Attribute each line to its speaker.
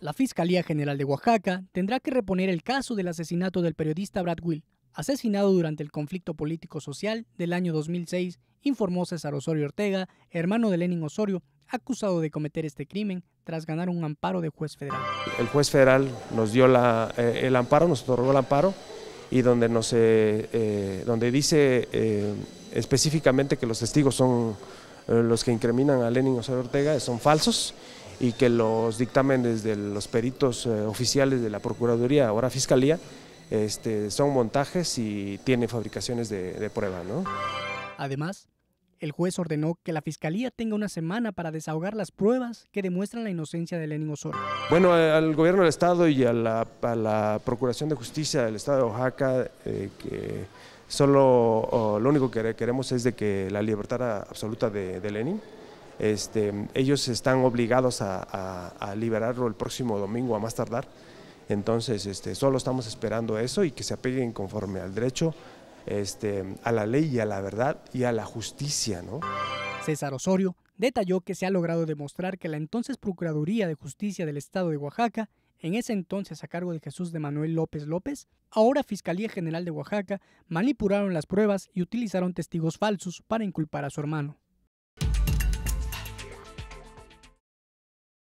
Speaker 1: La Fiscalía General de Oaxaca tendrá que reponer el caso del asesinato del periodista Brad Will, asesinado durante el conflicto político-social del año 2006, informó César Osorio Ortega, hermano de Lenin Osorio, acusado de cometer este crimen tras ganar un amparo de juez federal.
Speaker 2: El juez federal nos dio eh, el amparo, nos otorgó el amparo y donde, eh, eh, donde dice específicamente que los testigos son los que incriminan a Lenin Osorio Ortega, son falsos y que los dictámenes de los peritos eh, oficiales de la Procuraduría, ahora Fiscalía, este, son montajes y tienen fabricaciones de, prueba. ¿no?
Speaker 1: Además, el juez ordenó que la fiscalía tenga una semana para desahogar las pruebas que demuestran la inocencia de Lenin Osorio.
Speaker 2: Bueno, al gobierno del Estado y a la, Procuración de Justicia del Estado de Oaxaca, eh, que solo lo único que queremos es de que la libertad absoluta de, de Lenin. Este, ellos están obligados a, liberarlo el próximo domingo a más tardar. Entonces, este, solo estamos esperando eso y que se apeguen conforme al derecho, este, a la ley y a la verdad y a la justicia. ¿no?
Speaker 1: César Osorio detalló que se ha logrado demostrar que la entonces Procuraduría de Justicia del Estado de Oaxaca, en ese entonces a cargo de Jesús de Manuel López López, ahora Fiscalía General de Oaxaca, manipularon las pruebas y utilizaron testigos falsos para inculpar a su hermano.